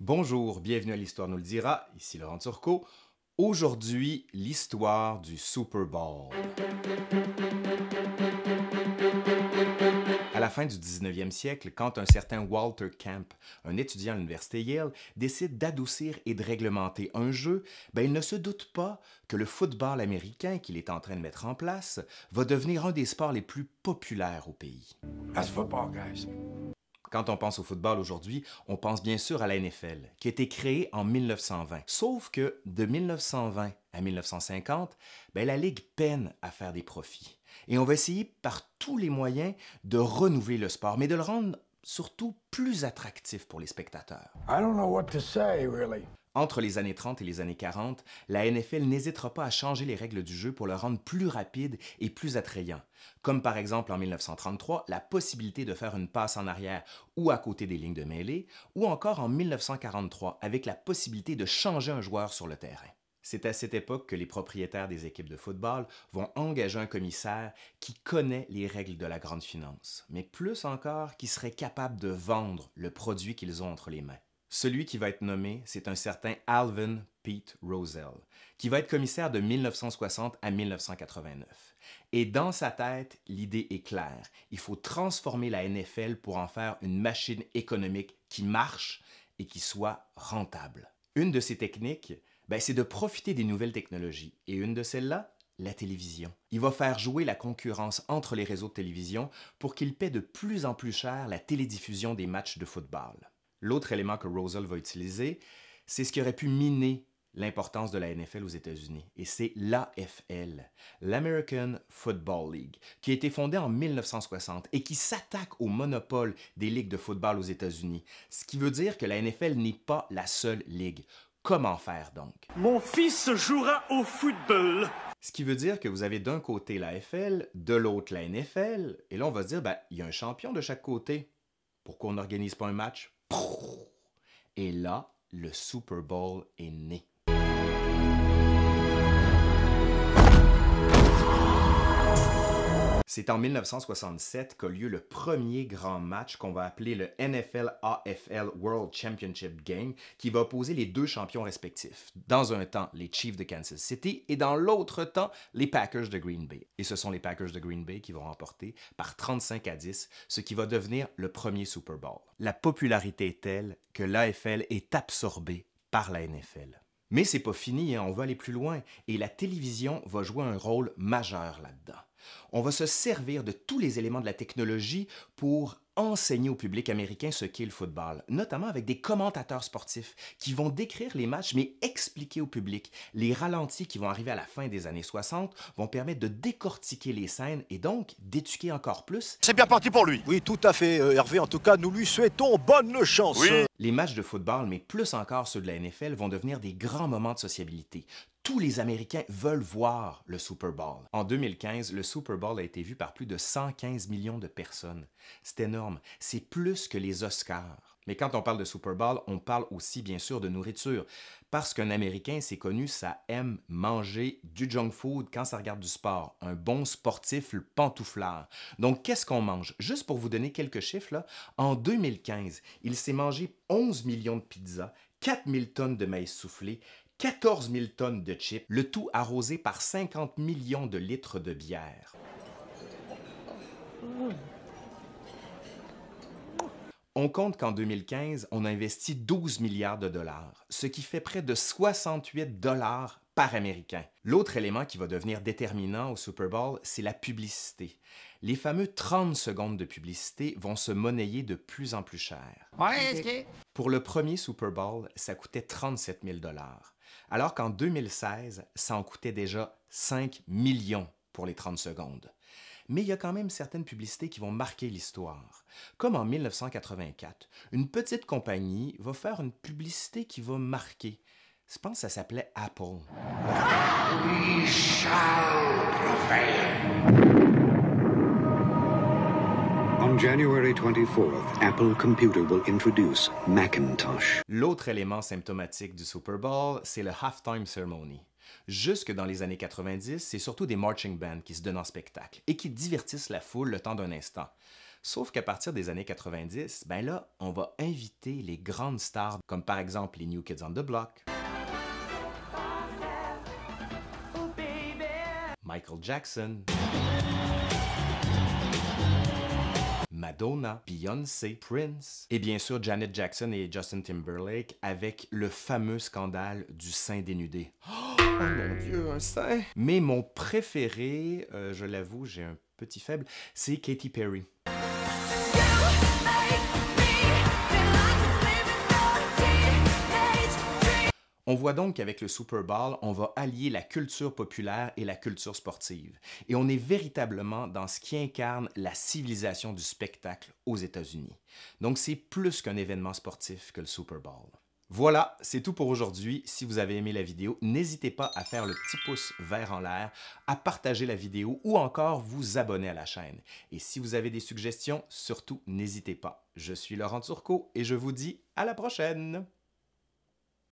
Bonjour, bienvenue à l'Histoire nous le dira, ici Laurent Turcot. Aujourd'hui, l'histoire du Super Bowl. À la fin du 19e siècle, quand un certain Walter Camp, un étudiant à l'université Yale, décide d'adoucir et de réglementer un jeu, ben, il ne se doute pas que le football américain qu'il est en train de mettre en place va devenir un des sports les plus populaires au pays. That's football, guys. Quand on pense au football aujourd'hui, on pense bien sûr à la NFL, qui a été créée en 1920. Sauf que de 1920 à 1950, ben, la Ligue peine à faire des profits. Et on va essayer par tous les moyens de renouveler le sport, mais de le rendre surtout plus attractif pour les spectateurs. I what to say, entre les années 30 et les années 40, la NFL n'hésitera pas à changer les règles du jeu pour le rendre plus rapide et plus attrayant, comme par exemple en 1933 la possibilité de faire une passe en arrière ou à côté des lignes de mêlée, ou encore en 1943 avec la possibilité de changer un joueur sur le terrain. C'est à cette époque que les propriétaires des équipes de football vont engager un commissaire qui connaît les règles de la grande finance, mais plus encore qui serait capable de vendre le produit qu'ils ont entre les mains. Celui qui va être nommé, c'est un certain Alvin Pete Rosell, qui va être commissaire de 1960 à 1989. Et dans sa tête, l'idée est claire. Il faut transformer la NFL pour en faire une machine économique qui marche et qui soit rentable. Une de ses techniques, ben, c'est de profiter des nouvelles technologies. Et une de celles-là, la télévision. Il va faire jouer la concurrence entre les réseaux de télévision pour qu'ils paient de plus en plus cher la télédiffusion des matchs de football. L'autre élément que Rosal va utiliser, c'est ce qui aurait pu miner l'importance de la NFL aux États-Unis, et c'est l'AFL, l'American Football League, qui a été fondée en 1960 et qui s'attaque au monopole des ligues de football aux États-Unis, ce qui veut dire que la NFL n'est pas la seule ligue. Comment faire donc Mon fils jouera au football. Ce qui veut dire que vous avez d'un côté la l'AFL, de l'autre la NFL, et là on va se dire, ben, il y a un champion de chaque côté. Pourquoi on n'organise pas un match et là, le Super Bowl est né. C'est en 1967 qu'a lieu le premier grand match qu'on va appeler le NFL-AFL World Championship Game, qui va opposer les deux champions respectifs. Dans un temps, les Chiefs de Kansas City et dans l'autre temps, les Packers de Green Bay. Et ce sont les Packers de Green Bay qui vont remporter par 35 à 10, ce qui va devenir le premier Super Bowl. La popularité est telle que l'AFL est absorbée par la NFL. Mais c'est pas fini, et hein, on va aller plus loin, et la télévision va jouer un rôle majeur là-dedans. On va se servir de tous les éléments de la technologie pour enseigner au public américain ce qu'est le football, notamment avec des commentateurs sportifs qui vont décrire les matchs mais expliquer au public. Les ralentis qui vont arriver à la fin des années 60 vont permettre de décortiquer les scènes et donc d'éduquer encore plus. C'est bien parti pour lui. Oui, tout à fait, euh, Hervé. En tout cas, nous lui souhaitons bonne chance. Les matchs de football, mais plus encore ceux de la NFL, vont devenir des grands moments de sociabilité tous les Américains veulent voir le Super Bowl. En 2015, le Super Bowl a été vu par plus de 115 millions de personnes. C'est énorme, c'est plus que les Oscars. Mais quand on parle de Super Bowl, on parle aussi bien sûr de nourriture, parce qu'un Américain, c'est connu, ça aime manger du junk food quand ça regarde du sport, un bon sportif le pantouflard. Donc qu'est-ce qu'on mange Juste pour vous donner quelques chiffres, là, en 2015, il s'est mangé 11 millions de pizzas, 4000 tonnes de maïs soufflé, 14 000 tonnes de chips, le tout arrosé par 50 millions de litres de bière. On compte qu'en 2015, on a investi 12 milliards de dollars, ce qui fait près de 68 dollars par Américain. L'autre élément qui va devenir déterminant au Super Bowl, c'est la publicité. Les fameux 30 secondes de publicité vont se monnayer de plus en plus cher. Pour le premier Super Bowl, ça coûtait 37 000 dollars alors qu'en 2016, ça en coûtait déjà 5 millions pour les 30 secondes. Mais il y a quand même certaines publicités qui vont marquer l'histoire. Comme en 1984, une petite compagnie va faire une publicité qui va marquer. Je pense que ça s'appelait Apple. January L'autre élément symptomatique du Super Bowl, c'est le halftime ceremony. Jusque dans les années 90, c'est surtout des marching bands qui se donnent en spectacle et qui divertissent la foule le temps d'un instant. Sauf qu'à partir des années 90, ben là, on va inviter les grandes stars comme par exemple les New Kids on the Block. Michael Jackson. Madonna, Beyoncé, Prince et bien sûr Janet Jackson et Justin Timberlake avec le fameux scandale du sein dénudé. Oh, mon dieu, un sein! Mais mon préféré, euh, je l'avoue, j'ai un petit faible, c'est Katy Perry. On voit donc qu'avec le Super Bowl, on va allier la culture populaire et la culture sportive. Et on est véritablement dans ce qui incarne la civilisation du spectacle aux États-Unis. Donc c'est plus qu'un événement sportif que le Super Bowl. Voilà, c'est tout pour aujourd'hui. Si vous avez aimé la vidéo, n'hésitez pas à faire le petit pouce vert en l'air, à partager la vidéo ou encore vous abonner à la chaîne. Et si vous avez des suggestions, surtout n'hésitez pas. Je suis Laurent Turcot et je vous dis à la prochaine!